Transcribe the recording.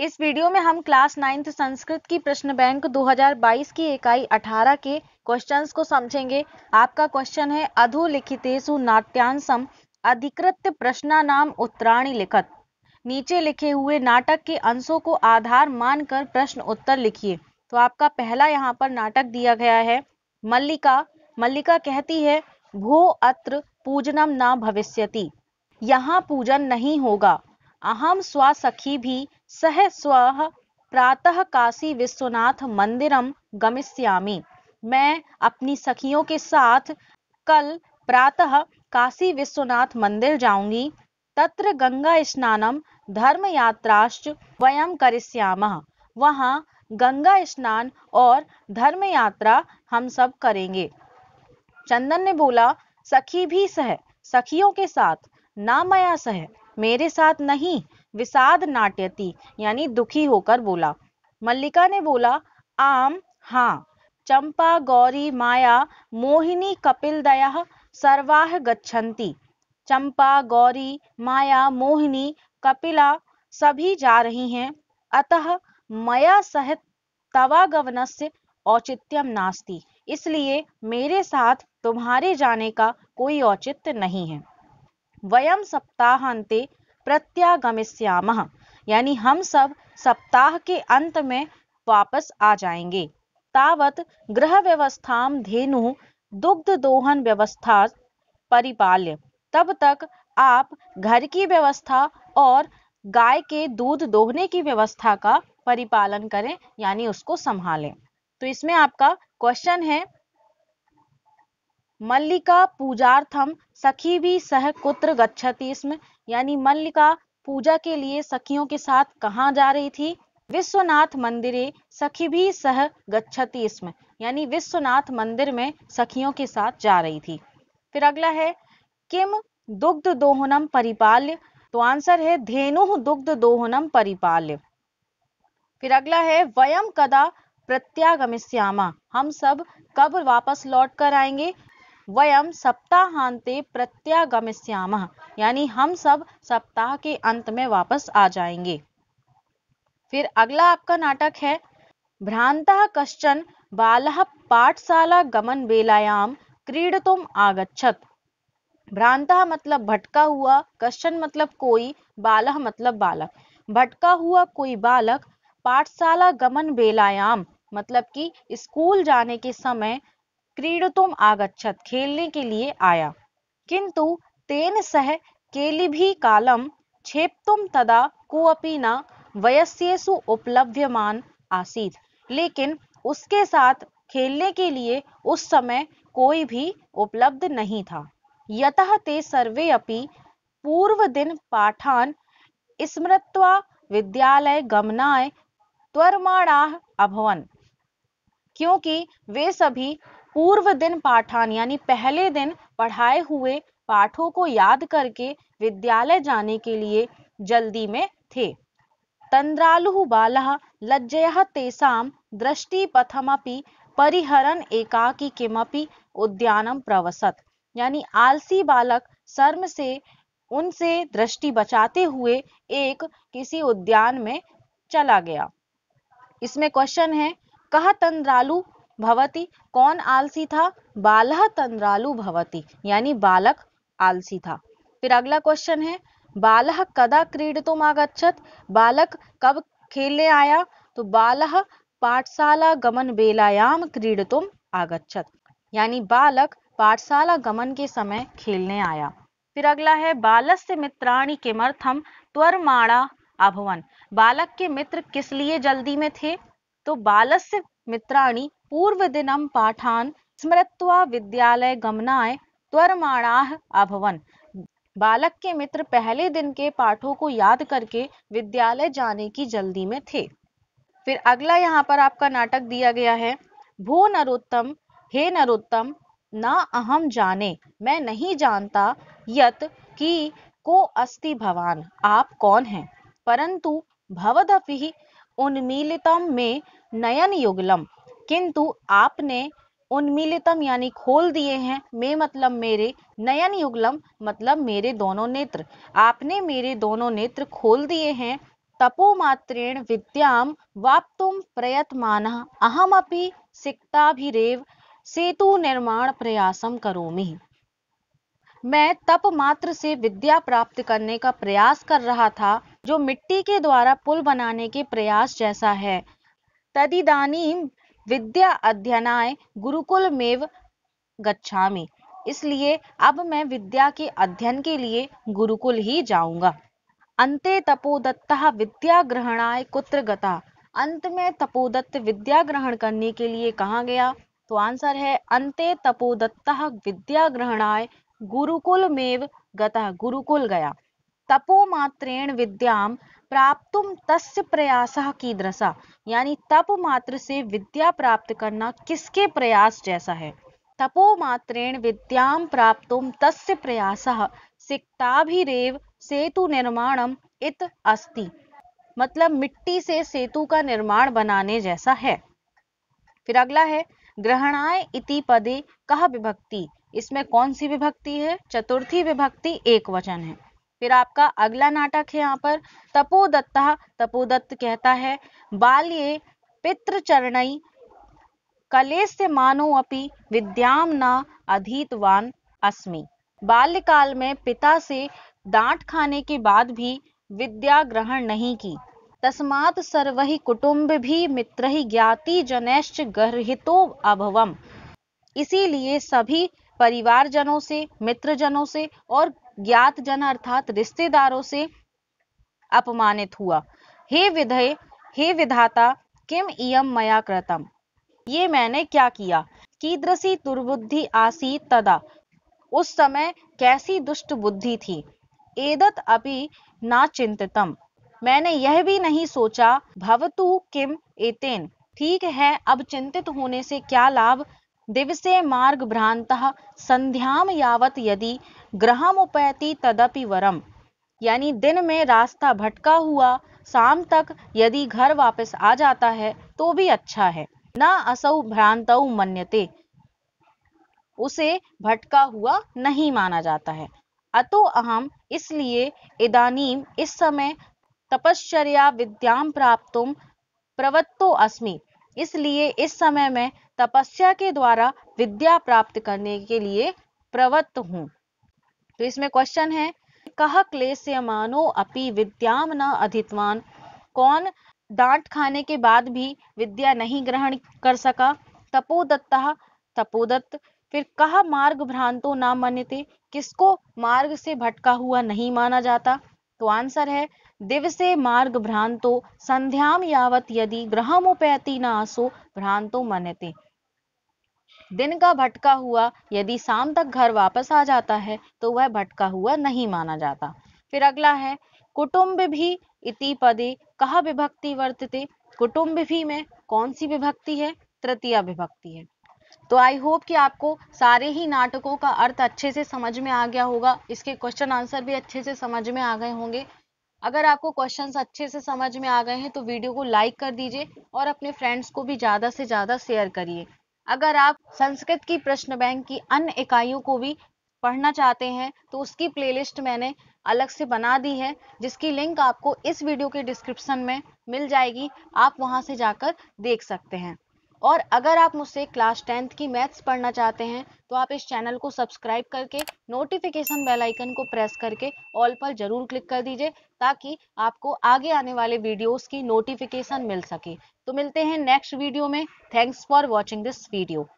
इस वीडियो में हम क्लास नाइन्थ संस्कृत की प्रश्न बैंक 2022 की इकाई 18 के क्वेश्चंस को समझेंगे आपका क्वेश्चन है अधोलिखितेशु नाट्यांशम अधिकृत प्रश्ना नाम उत्तराणी लिखत नीचे लिखे हुए नाटक के अंशों को आधार मानकर प्रश्न उत्तर लिखिए तो आपका पहला यहाँ पर नाटक दिया गया है मल्लिका मल्लिका कहती है भो अत्र पूजनम ना भविष्यति यहाँ पूजन नहीं होगा अहम स्वसखी भी सह स्व प्रातः काशी विश्वनाथ मंदिरम गमिष्यामि मैं अपनी सखियों के साथ कल प्रातः काशी विश्वनाथ मंदिर जाऊंगी तत्र गंगा स्नानम धर्म यात्राश्च वयम करिष्याम वहाँ गंगा स्नान और धर्म यात्रा हम सब करेंगे चंदन ने बोला सखी भी सह सखियों के साथ ना मया सह मेरे साथ नहीं विषाद नाट्यती यानी दुखी होकर बोला मल्लिका ने बोला आम हाँ चंपा गौरी माया मोहिनी कपिल दया सर्वाह गच्छन्ति चंपा गौरी माया मोहिनी कपिला सभी जा रही हैं अतः मया सहित से औचित्यम नास्ति इसलिए मेरे साथ तुम्हारे जाने का कोई औचित्य नहीं है वयम सप्ताहांते प्रत्यागमिष्याम यानी हम सब सप्ताह के अंत में वापस आ जाएंगे तावत ग्रह व्यवस्था धेनु दुग्ध दोहन व्यवस्था परिपाल्य तब तक आप घर की व्यवस्था और गाय के दूध दोहने की व्यवस्था का परिपालन करें यानी उसको संभालें तो इसमें आपका क्वेश्चन है मल्लिका पूजार्थम सखी भी सह कुत्र गच्छति इसमें यानी मल्लिका पूजा के लिए सखियों के साथ कहाँ जा रही थी विश्वनाथ मंदिर सखी भी सह गच्छति इसमें यानी विश्वनाथ मंदिर में सखियों के साथ जा रही थी फिर अगला है किम दुग्ध दोहनम परिपाल्य तो आंसर है धेनु दुग्ध दोहनम परिपाल्य फिर अगला है वयम कदा प्रत्यागमिष्यामा हम सब कब वापस लौट कर आएंगे वयम सप्ताहांते प्रत्यागमिष्याम यानी हम सब सप्ताह के अंत में वापस आ जाएंगे फिर अगला आपका नाटक है भ्रांत कश्चन बाल पाठशाला गमन बेलायाम क्रीड तुम आगछत भ्रांत मतलब भटका हुआ कश्चन मतलब कोई बाल मतलब बालक भटका हुआ कोई बालक पाठशाला गमन बेलायाम मतलब कि स्कूल जाने के समय क्रीडतुम आगच्छत खेलने के लिए आया किंतु तेन सह केली भी कालम छेपतुम तदा कुअपी न वयस्येसु उपलभ्यमान आसीत लेकिन उसके साथ खेलने के लिए उस समय कोई भी उपलब्ध नहीं था यतः ते सर्वे अपि पूर्व दिन पाठान स्मृत्वा विद्यालय गमनाय त्वरमाणाह अभवन क्योंकि वे सभी पूर्व दिन पाठान यानी पहले दिन पढ़ाए हुए पाठों को याद करके विद्यालय जाने के लिए जल्दी में थे तंद्रालु बाला लज्जय तेसाम दृष्टि पथमपि परिहरण एकाकी किमपि उद्यानम प्रवसत यानी आलसी बालक शर्म से उनसे दृष्टि बचाते हुए एक किसी उद्यान में चला गया इसमें क्वेश्चन है कह तंद्रालु भवती कौन आलसी था बाल तंद्रालु भवती यानी बालक आलसी था फिर अगला क्वेश्चन है बाल कदा क्रीड तुम आगछत बालक कब खेलने आया तो बाल पाठशाला गमन बेलायाम क्रीड तुम आगछत यानी बालक पाठशाला गमन के समय खेलने आया फिर अगला है बालस से मित्राणी किमर्थम माड़ा अभवन बालक के मित्र किस लिए जल्दी में थे तो बालस से मित्राणि पूर्वदिनं पाठान् स्मृत्वा विद्यालय गमनाय त्वरमाणाः अभवन बालक के मित्र पहले दिन के पाठों को याद करके विद्यालय जाने की जल्दी में थे फिर अगला यहाँ पर आपका नाटक दिया गया है भू नरोत्तम हे नरोत्तम ना अहम जाने मैं नहीं जानता यत कि को अस्ति भवान आप कौन हैं परंतु भवदपि उन्मीलितम में नयन युगलम किंतु आपने उन्मिलितम यानी खोल दिए हैं मे मतलब मेरे नयन युगलम मतलब मेरे दोनों नेत्र आपने मेरे दोनों नेत्र खोल दिए हैं तपोमात्रेण विद्याम वाप्तुम अहम अपनी सिक्ताभिरेव सेतु निर्माण प्रयासम करोमि मैं तप मात्र से विद्या प्राप्त करने का प्रयास कर रहा था जो मिट्टी के द्वारा पुल बनाने के प्रयास जैसा है तदिदानीम विद्या अध्ययनाय में गच्छामि इसलिए अब मैं विद्या के अध्ययन के लिए गुरुकुल ही जाऊंगा अंते तपोदत्ता विद्या ग्रहणाय कुत्र गता अंत में तपोदत्त विद्या ग्रहण करने के लिए कहा गया तो आंसर है अंते तपोदत्ता विद्या ग्रहणाय गुरुकुल में गता गुरुकुल गया तपोमात्रेण विद्याम प्राप्तुम तस्य प्रयास की दृशा यानी तप मात्र से विद्या प्राप्त करना किसके प्रयास जैसा है तपोमात्रेण विद्याम प्राप्तुम तस्य प्रयास सिक्ताभिरेव सेतु निर्माणम इत अस्ति मतलब मिट्टी से सेतु का निर्माण बनाने जैसा है फिर अगला है ग्रहणाय इति पदे कह विभक्ति इसमें कौन सी विभक्ति है चतुर्थी विभक्ति एक वचन है फिर आपका अगला नाटक है यहाँ पर तपोदत्ता तपोदत्त कहता है बाल्ये पितृचरणई कलेश मानो अपि विद्याम न अधीतवान अस्मि बाल्यकाल में पिता से डांट खाने के बाद भी विद्या ग्रहण नहीं की तस्मात सर्व ही कुटुंब भी मित्र ही ज्ञाति जनैश्च गर्हितो अभवम इसीलिए सभी परिवारजनों से मित्रजनों से और ज्ञात जन अर्थात रिश्तेदारों से अपमानित हुआ हे विधेय हे विधाता किम इम मया कृतम ये मैंने क्या किया कीदृशी दुर्बुद्धि आसी तदा उस समय कैसी दुष्ट बुद्धि थी एदत अभी ना चिंततम मैंने यह भी नहीं सोचा भवतु किम एतेन ठीक है अब चिंतित होने से क्या लाभ दिवसे भ्रांत संध्याम यावत यदि उपैति तदपि वरम यानी दिन में रास्ता भटका हुआ शाम तक यदि घर वापस आ जाता है तो भी अच्छा है न असौ भ्रांत मन्यते उसे भटका हुआ नहीं माना जाता है अतो अहम इसलिए इदानीम इस समय तपश्चर्या विद्याम प्राप्तुम प्रवत्तो अस्मि इसलिए इस समय में तपस्या के द्वारा विद्या प्राप्त करने के लिए प्रवृत्त हूँ तो इसमें क्वेश्चन है कह क्लेश्य मानो अपि विद्याम न अधितवान कौन डांट खाने के बाद भी विद्या नहीं ग्रहण कर सका तपोदत्ता तपोदत्त फिर कह मार्ग भ्रांतो ना मान्य किसको मार्ग से भटका हुआ नहीं माना जाता तो आंसर है दिवसे मार्ग भ्रांतो संध्याम यावत यदि ग्रहमुपैति न आसो भ्रांतो मनते दिन का भटका हुआ यदि शाम तक घर वापस आ जाता है तो वह भटका हुआ नहीं माना जाता फिर अगला है कुटुंब भी इति पदे कहा विभक्ति वर्तते कुटुंब भी में कौन सी विभक्ति है तृतीय विभक्ति है तो आई होप कि आपको सारे ही नाटकों का अर्थ अच्छे से समझ में आ गया होगा इसके क्वेश्चन आंसर भी अच्छे से समझ में आ गए होंगे अगर आपको क्वेश्चंस अच्छे से समझ में आ गए हैं तो वीडियो को लाइक कर दीजिए और अपने फ्रेंड्स को भी ज़्यादा से ज़्यादा शेयर करिए अगर आप संस्कृत की प्रश्न बैंक की अन्य इकाइयों को भी पढ़ना चाहते हैं तो उसकी प्लेलिस्ट मैंने अलग से बना दी है जिसकी लिंक आपको इस वीडियो के डिस्क्रिप्शन में मिल जाएगी आप वहां से जाकर देख सकते हैं और अगर आप मुझसे क्लास टेंथ की मैथ्स पढ़ना चाहते हैं तो आप इस चैनल को सब्सक्राइब करके नोटिफिकेशन बेल आइकन को प्रेस करके ऑल पर जरूर क्लिक कर दीजिए ताकि आपको आगे आने वाले वीडियोस की नोटिफिकेशन मिल सके तो मिलते हैं नेक्स्ट वीडियो में thanks for watching this video